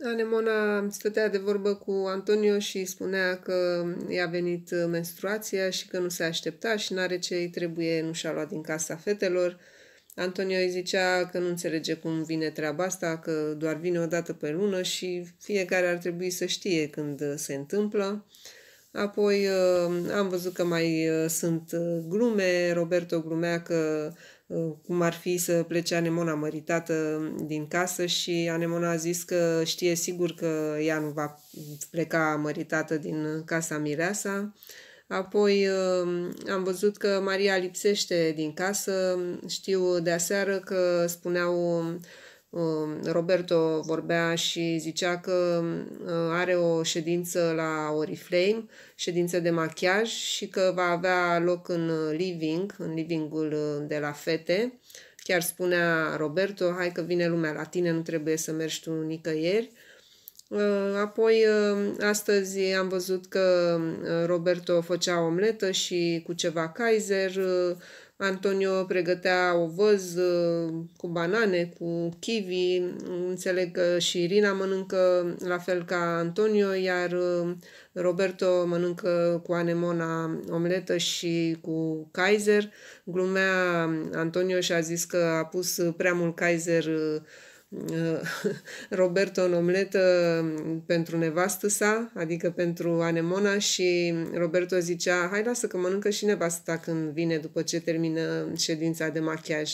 Anemona stătea de vorbă cu Antonio și spunea că i-a venit menstruația și că nu se aștepta și n-are ce îi trebuie, nu și-a luat din casa fetelor. Antonio îi zicea că nu înțelege cum vine treaba asta, că doar vine o dată pe lună și fiecare ar trebui să știe când se întâmplă. Apoi uh, am văzut că mai uh, sunt uh, glume, Roberto glumea că cum ar fi să plece Anemona măritată din casă și Anemona a zis că știe sigur că ea nu va pleca măritată din casa Mireasa. Apoi am văzut că Maria lipsește din casă. Știu de aseară că spuneau Um, Roberto vorbea și zicea că uh, are o ședință la Oriflame, ședință de machiaj și că va avea loc în uh, living, în livingul uh, de la fete. Chiar spunea Roberto, hai că vine lumea la tine, nu trebuie să mergi tu nicăieri. Apoi, astăzi am văzut că Roberto făcea omletă și cu ceva Kaiser, Antonio pregătea o văz cu banane, cu kiwi, înțeleg că și Irina mănâncă la fel ca Antonio, iar uh, Roberto mănâncă cu anemona omletă și cu Kaiser. Glumea Antonio și a zis că a pus prea mult Kaiser uh, Roberto în omletă pentru nevastă sa, adică pentru anemona și Roberto zicea, hai lasă că mănâncă și nevasta când vine după ce termină ședința de machiaj.